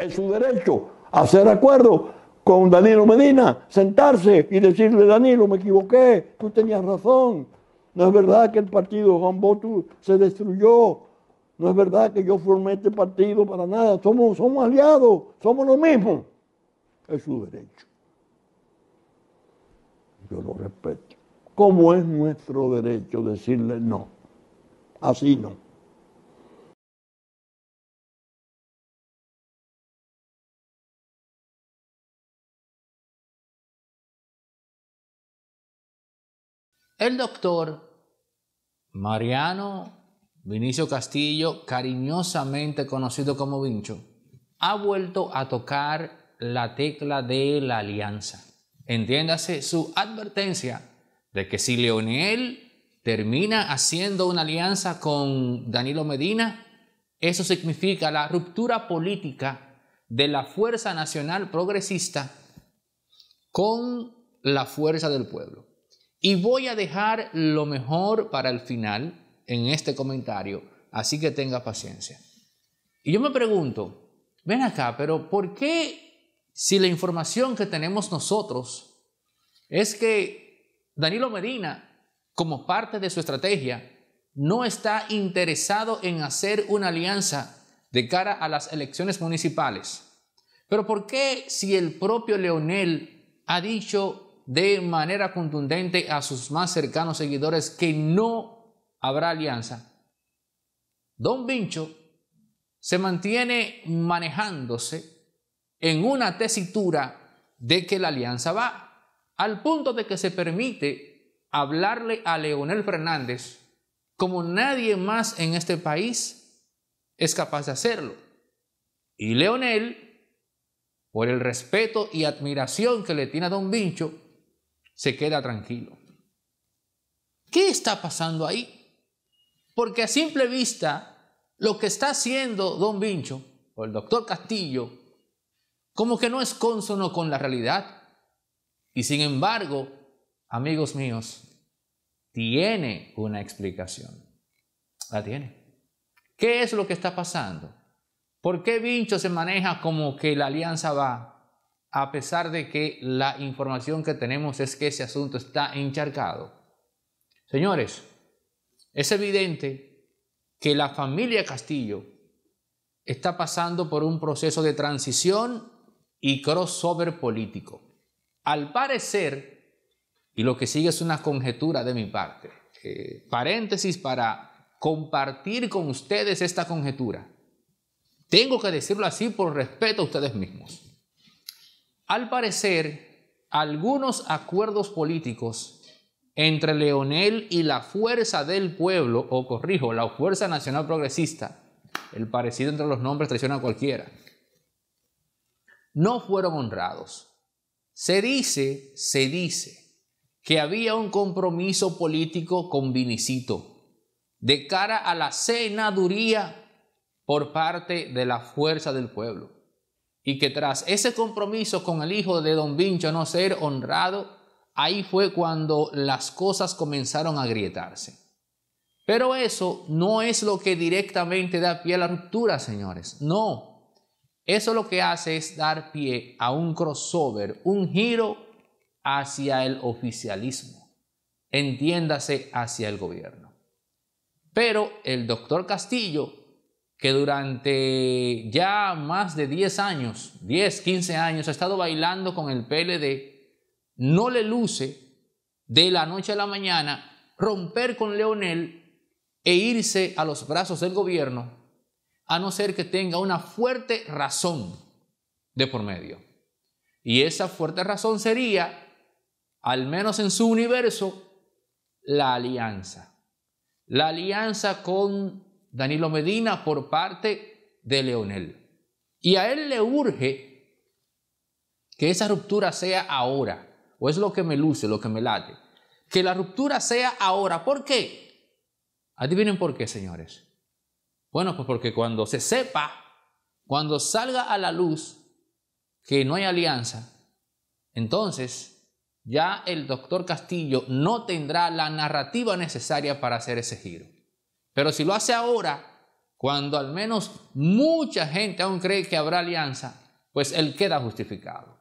Es su derecho hacer acuerdo con Danilo Medina, sentarse y decirle, Danilo, me equivoqué, tú tenías razón. No es verdad que el partido Juan Botu se destruyó. No es verdad que yo formé este partido para nada. Somos, somos aliados, somos lo mismo. Es su derecho. Yo lo respeto. ¿Cómo es nuestro derecho decirle no? Así no. El doctor Mariano Vinicio Castillo, cariñosamente conocido como Vincho, ha vuelto a tocar la tecla de la alianza. Entiéndase su advertencia de que si Leonel termina haciendo una alianza con Danilo Medina, eso significa la ruptura política de la Fuerza Nacional Progresista con la Fuerza del Pueblo. Y voy a dejar lo mejor para el final en este comentario, así que tenga paciencia. Y yo me pregunto, ven acá, pero ¿por qué si la información que tenemos nosotros es que Danilo Medina, como parte de su estrategia, no está interesado en hacer una alianza de cara a las elecciones municipales? Pero ¿por qué si el propio Leonel ha dicho de manera contundente a sus más cercanos seguidores que no habrá alianza, Don Vincho se mantiene manejándose en una tesitura de que la alianza va, al punto de que se permite hablarle a Leonel Fernández como nadie más en este país es capaz de hacerlo. Y Leonel, por el respeto y admiración que le tiene a Don Vincho, se queda tranquilo. ¿Qué está pasando ahí? Porque a simple vista, lo que está haciendo don Vincho o el doctor Castillo, como que no es cónsono con la realidad. Y sin embargo, amigos míos, tiene una explicación. La tiene. ¿Qué es lo que está pasando? ¿Por qué Vincho se maneja como que la alianza va a pesar de que la información que tenemos es que ese asunto está encharcado. Señores, es evidente que la familia Castillo está pasando por un proceso de transición y crossover político. Al parecer, y lo que sigue es una conjetura de mi parte, eh, paréntesis para compartir con ustedes esta conjetura. Tengo que decirlo así por respeto a ustedes mismos. Al parecer, algunos acuerdos políticos entre Leonel y la Fuerza del Pueblo, o corrijo, la Fuerza Nacional Progresista, el parecido entre los nombres traiciona a cualquiera, no fueron honrados. Se dice, se dice, que había un compromiso político con Vinicito de cara a la senaduría por parte de la Fuerza del Pueblo y que tras ese compromiso con el hijo de don Vincho no ser honrado, ahí fue cuando las cosas comenzaron a grietarse. Pero eso no es lo que directamente da pie a la ruptura, señores. No. Eso lo que hace es dar pie a un crossover, un giro hacia el oficialismo, entiéndase hacia el gobierno. Pero el doctor Castillo que durante ya más de 10 años, 10, 15 años, ha estado bailando con el PLD, no le luce de la noche a la mañana romper con Leonel e irse a los brazos del gobierno, a no ser que tenga una fuerte razón de por medio. Y esa fuerte razón sería, al menos en su universo, la alianza. La alianza con Danilo Medina por parte de Leonel. Y a él le urge que esa ruptura sea ahora, o es lo que me luce, lo que me late. Que la ruptura sea ahora. ¿Por qué? Adivinen por qué, señores. Bueno, pues porque cuando se sepa, cuando salga a la luz que no hay alianza, entonces ya el doctor Castillo no tendrá la narrativa necesaria para hacer ese giro. Pero si lo hace ahora, cuando al menos mucha gente aún cree que habrá alianza, pues él queda justificado.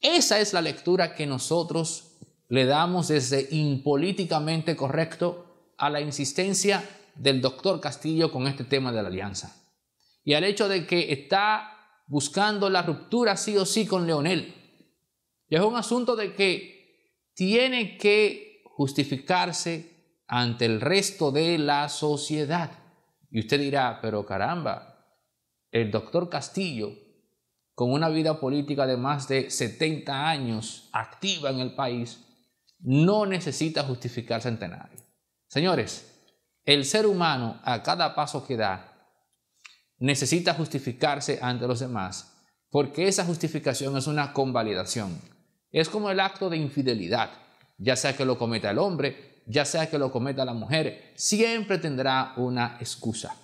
Esa es la lectura que nosotros le damos desde impolíticamente correcto a la insistencia del doctor Castillo con este tema de la alianza. Y al hecho de que está buscando la ruptura sí o sí con Leonel. Y es un asunto de que tiene que justificarse ante el resto de la sociedad. Y usted dirá, pero caramba, el doctor Castillo, con una vida política de más de 70 años activa en el país, no necesita justificarse ante nadie. Señores, el ser humano a cada paso que da necesita justificarse ante los demás, porque esa justificación es una convalidación. Es como el acto de infidelidad, ya sea que lo cometa el hombre ya sea que lo cometa la mujer, siempre tendrá una excusa.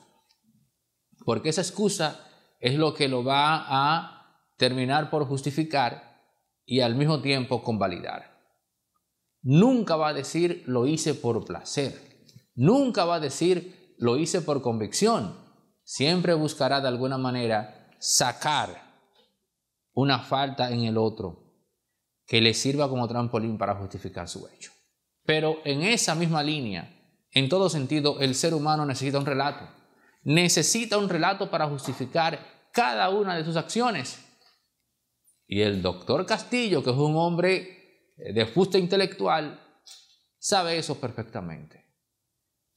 Porque esa excusa es lo que lo va a terminar por justificar y al mismo tiempo convalidar. Nunca va a decir lo hice por placer. Nunca va a decir lo hice por convicción. Siempre buscará de alguna manera sacar una falta en el otro que le sirva como trampolín para justificar su hecho. Pero en esa misma línea, en todo sentido, el ser humano necesita un relato. Necesita un relato para justificar cada una de sus acciones. Y el doctor Castillo, que es un hombre eh, de fuste intelectual, sabe eso perfectamente.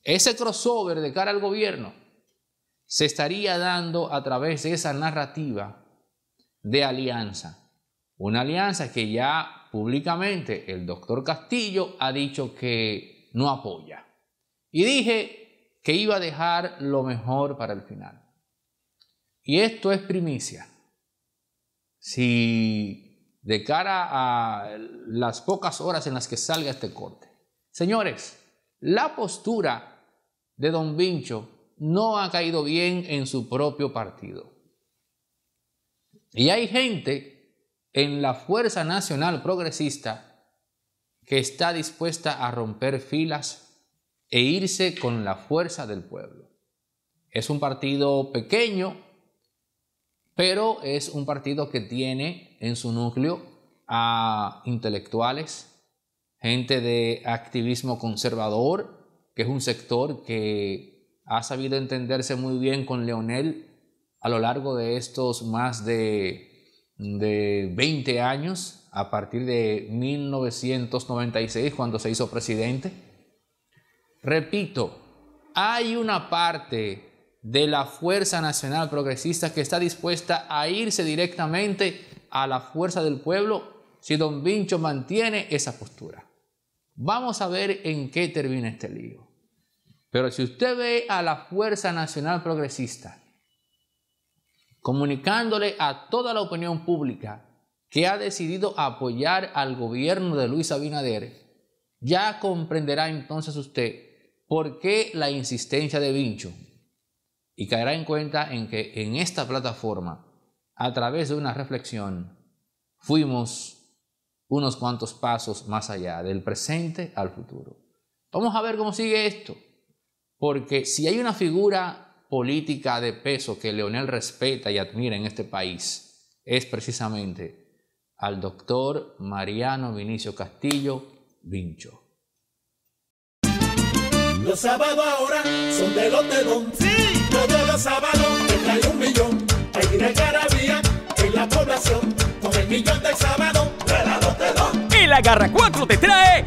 Ese crossover de cara al gobierno se estaría dando a través de esa narrativa de alianza. Una alianza que ya públicamente el doctor Castillo ha dicho que no apoya. Y dije que iba a dejar lo mejor para el final. Y esto es primicia. Si de cara a las pocas horas en las que salga este corte. Señores, la postura de don Vincho no ha caído bien en su propio partido. Y hay gente en la Fuerza Nacional Progresista que está dispuesta a romper filas e irse con la fuerza del pueblo. Es un partido pequeño, pero es un partido que tiene en su núcleo a intelectuales, gente de activismo conservador, que es un sector que ha sabido entenderse muy bien con Leonel a lo largo de estos más de de 20 años a partir de 1996 cuando se hizo presidente. Repito, hay una parte de la Fuerza Nacional Progresista que está dispuesta a irse directamente a la fuerza del pueblo si don Vincho mantiene esa postura. Vamos a ver en qué termina este lío. Pero si usted ve a la Fuerza Nacional Progresista comunicándole a toda la opinión pública que ha decidido apoyar al gobierno de Luis Abinader, ya comprenderá entonces usted por qué la insistencia de Vincho y caerá en cuenta en que en esta plataforma, a través de una reflexión, fuimos unos cuantos pasos más allá, del presente al futuro. Vamos a ver cómo sigue esto, porque si hay una figura política de peso que Leonel respeta y admira en este país es precisamente al doctor Mariano Vinicio Castillo Vincho. Los sábados ahora son de los dedos. Sí. Todos los sábados te un millón. Hay una carabía en la población. Con el millón del sábado, de la El agarra te trae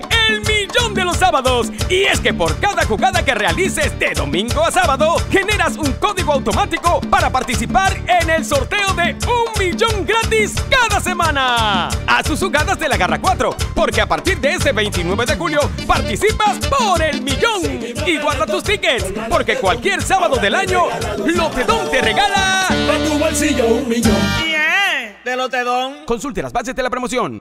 y es que por cada jugada que realices de domingo a sábado, generas un código automático para participar en el sorteo de un millón gratis cada semana. A sus jugadas de la garra 4, porque a partir de ese 29 de julio participas por el millón. Y guarda tus tickets, porque cualquier sábado del año, Lotedón te regala. A tu bolsillo un millón. Yeah, de Lotedón. Consulte las bases de la promoción.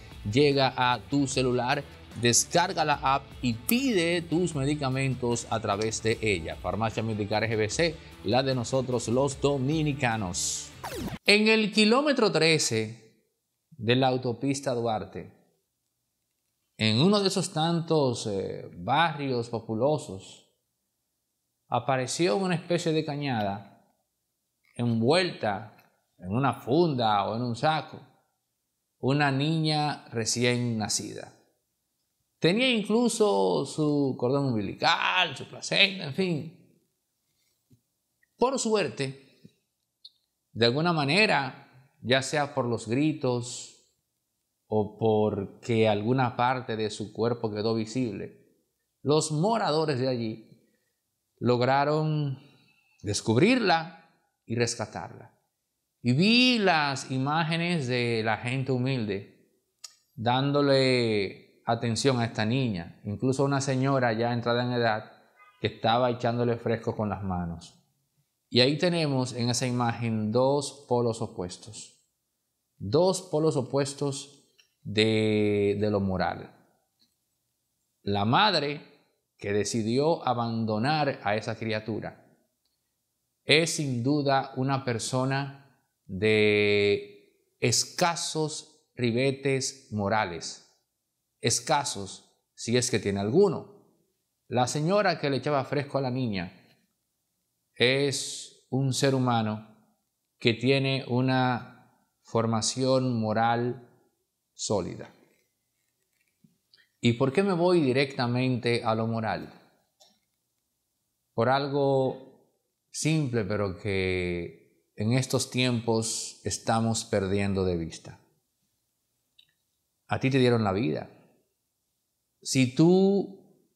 llega a tu celular, descarga la app y pide tus medicamentos a través de ella. Farmacia Medical GBC, la de nosotros los dominicanos. En el kilómetro 13 de la autopista Duarte, en uno de esos tantos eh, barrios populosos, apareció una especie de cañada envuelta en una funda o en un saco una niña recién nacida. Tenía incluso su cordón umbilical, su placenta, en fin. Por suerte, de alguna manera, ya sea por los gritos o porque alguna parte de su cuerpo quedó visible, los moradores de allí lograron descubrirla y rescatarla. Y vi las imágenes de la gente humilde dándole atención a esta niña, incluso una señora ya entrada en edad que estaba echándole fresco con las manos. Y ahí tenemos en esa imagen dos polos opuestos, dos polos opuestos de, de lo moral. La madre que decidió abandonar a esa criatura es sin duda una persona de escasos ribetes morales, escasos si es que tiene alguno. La señora que le echaba fresco a la niña es un ser humano que tiene una formación moral sólida. ¿Y por qué me voy directamente a lo moral? Por algo simple, pero que en estos tiempos estamos perdiendo de vista. A ti te dieron la vida. Si tú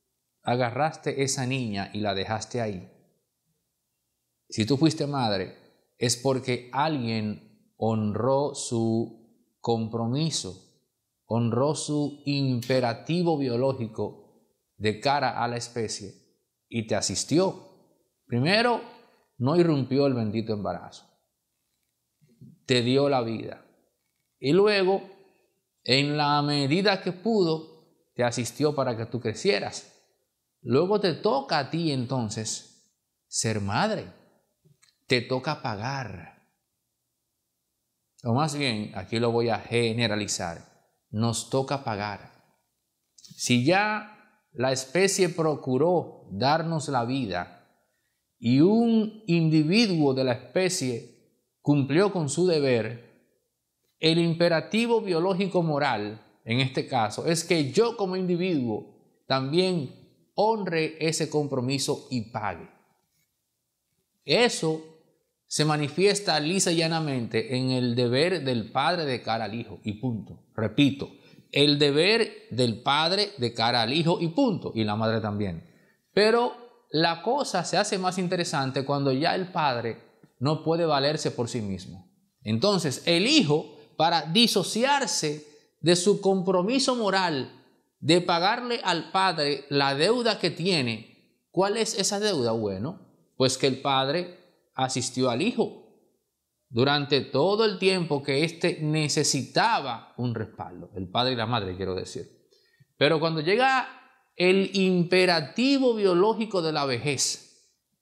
agarraste esa niña y la dejaste ahí, si tú fuiste madre, es porque alguien honró su compromiso, honró su imperativo biológico de cara a la especie y te asistió. Primero, no irrumpió el bendito embarazo te dio la vida. Y luego, en la medida que pudo, te asistió para que tú crecieras. Luego te toca a ti entonces ser madre. Te toca pagar. O más bien, aquí lo voy a generalizar. Nos toca pagar. Si ya la especie procuró darnos la vida y un individuo de la especie cumplió con su deber, el imperativo biológico moral, en este caso, es que yo como individuo también honre ese compromiso y pague. Eso se manifiesta lisa y llanamente en el deber del padre de cara al hijo y punto. Repito, el deber del padre de cara al hijo y punto, y la madre también. Pero la cosa se hace más interesante cuando ya el padre no puede valerse por sí mismo. Entonces, el hijo, para disociarse de su compromiso moral de pagarle al padre la deuda que tiene, ¿cuál es esa deuda? Bueno, pues que el padre asistió al hijo durante todo el tiempo que éste necesitaba un respaldo, el padre y la madre, quiero decir. Pero cuando llega el imperativo biológico de la vejez,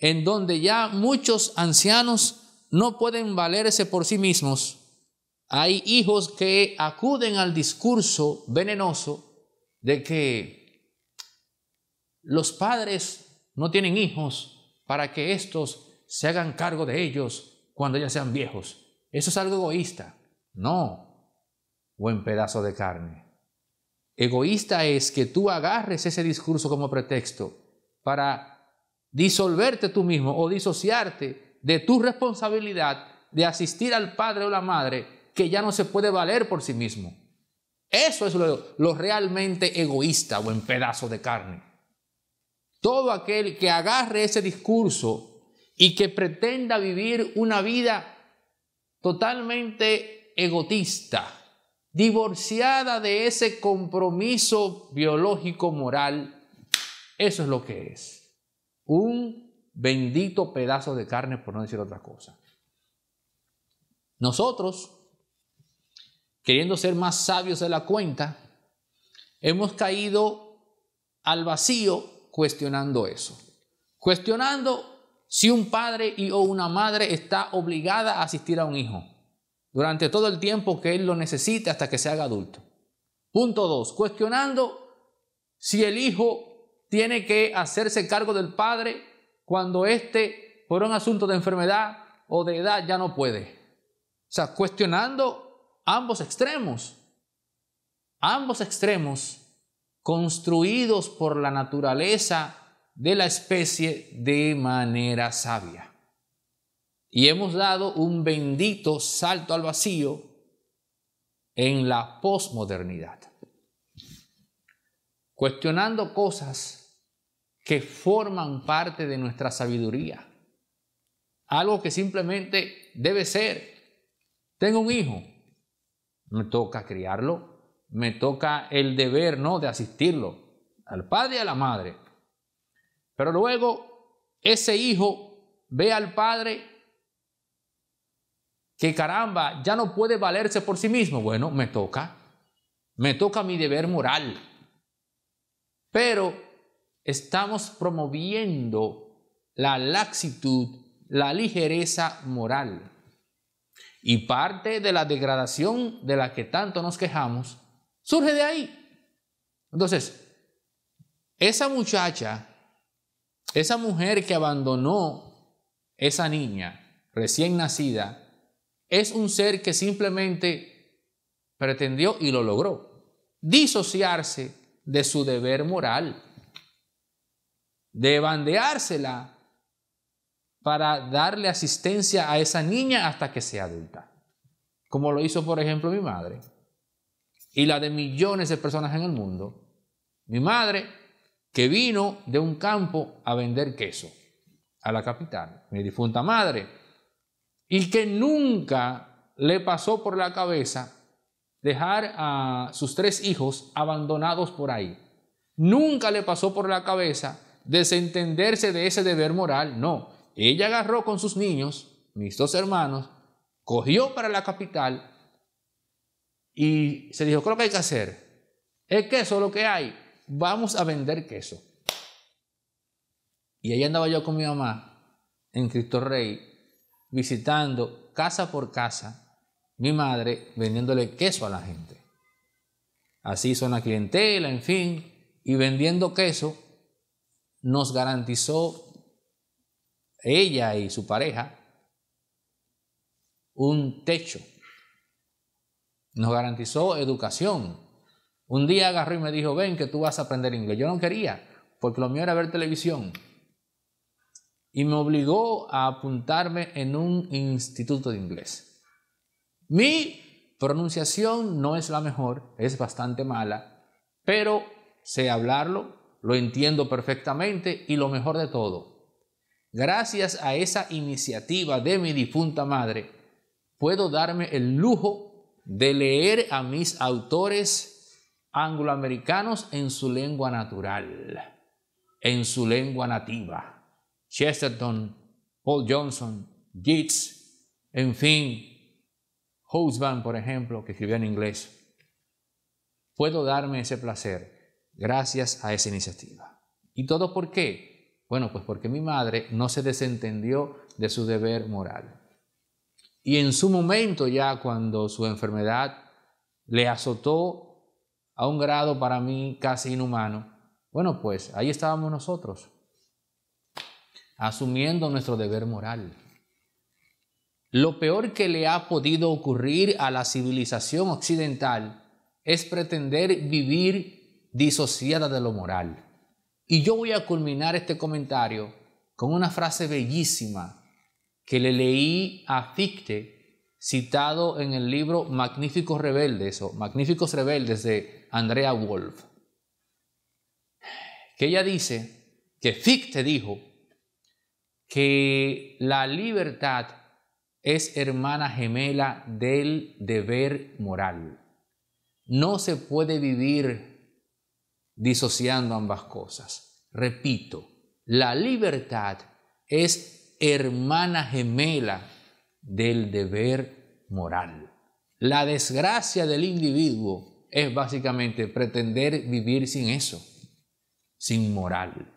en donde ya muchos ancianos no pueden valerse por sí mismos. Hay hijos que acuden al discurso venenoso de que los padres no tienen hijos para que éstos se hagan cargo de ellos cuando ya sean viejos. Eso es algo egoísta. No, buen pedazo de carne. Egoísta es que tú agarres ese discurso como pretexto para disolverte tú mismo o disociarte de tu responsabilidad de asistir al padre o la madre que ya no se puede valer por sí mismo. Eso es lo, realmente egoísta o en pedazo de carne. Todo aquel que agarre ese discurso y que pretenda vivir una vida totalmente egotista, divorciada de ese compromiso biológico moral, eso es lo que es. Un bendito pedazo de carne, por no decir otra cosa. Nosotros, queriendo ser más sabios de la cuenta, hemos caído al vacío cuestionando eso. Cuestionando si un padre y o una madre está obligada a asistir a un hijo durante todo el tiempo que él lo necesite hasta que se haga adulto. Punto dos, cuestionando si el hijo tiene que hacerse cargo del padre cuando éste, por un asunto de enfermedad o de edad, ya no puede. O sea, cuestionando ambos extremos, ambos extremos construidos por la naturaleza de la especie de manera sabia. Y hemos dado un bendito salto al vacío en la posmodernidad, cuestionando cosas que forman parte de nuestra sabiduría. Algo que simplemente debe ser. Tengo un hijo, me toca criarlo, me toca el deber ¿no? de asistirlo al padre y a la madre. Pero luego ese hijo ve al padre que caramba, ya no puede valerse por sí mismo. Bueno, me toca, me toca mi deber moral. Pero estamos promoviendo la laxitud, la ligereza moral. Y parte de la degradación de la que tanto nos quejamos surge de ahí. Entonces, esa muchacha, esa mujer que abandonó esa niña recién nacida, es un ser que simplemente pretendió y lo logró disociarse de su deber moral de bandeársela para darle asistencia a esa niña hasta que sea adulta, como lo hizo, por ejemplo, mi madre y la de millones de personas en el mundo. Mi madre, que vino de un campo a vender queso a la capital, mi difunta madre, y que nunca le pasó por la cabeza dejar a sus tres hijos abandonados por ahí. Nunca le pasó por la cabeza desentenderse de ese deber moral, no. Ella agarró con sus niños, mis dos hermanos, cogió para la capital y se dijo, ¿qué es lo que hay que hacer? Es queso lo que hay, vamos a vender queso. Y ahí andaba yo con mi mamá en Cristo Rey, visitando casa por casa, mi madre vendiéndole queso a la gente. Así hizo la clientela, en fin, y vendiendo queso nos garantizó ella y su pareja un techo, nos garantizó educación. Un día agarró y me dijo, ven que tú vas a aprender inglés. Yo no quería, porque lo mío era ver televisión. Y me obligó a apuntarme en un instituto de inglés. Mi pronunciación no es la mejor, es bastante mala, pero sé hablarlo, lo entiendo perfectamente y lo mejor de todo, gracias a esa iniciativa de mi difunta madre, puedo darme el lujo de leer a mis autores angloamericanos en su lengua natural, en su lengua nativa. Chesterton, Paul Johnson, Yeats, en fin, Husband, por ejemplo, que escribió en inglés. Puedo darme ese placer gracias a esa iniciativa. ¿Y todo por qué? Bueno, pues porque mi madre no se desentendió de su deber moral. Y en su momento ya cuando su enfermedad le azotó a un grado para mí casi inhumano, bueno, pues ahí estábamos nosotros, asumiendo nuestro deber moral. Lo peor que le ha podido ocurrir a la civilización occidental es pretender vivir disociada de lo moral. Y yo voy a culminar este comentario con una frase bellísima que le leí a Fichte, citado en el libro Magníficos Rebeldes o Magníficos Rebeldes de Andrea Wolf, que ella dice que Fichte dijo que la libertad es hermana gemela del deber moral. No se puede vivir disociando ambas cosas. Repito, la libertad es hermana gemela del deber moral. La desgracia del individuo es básicamente pretender vivir sin eso, sin moral.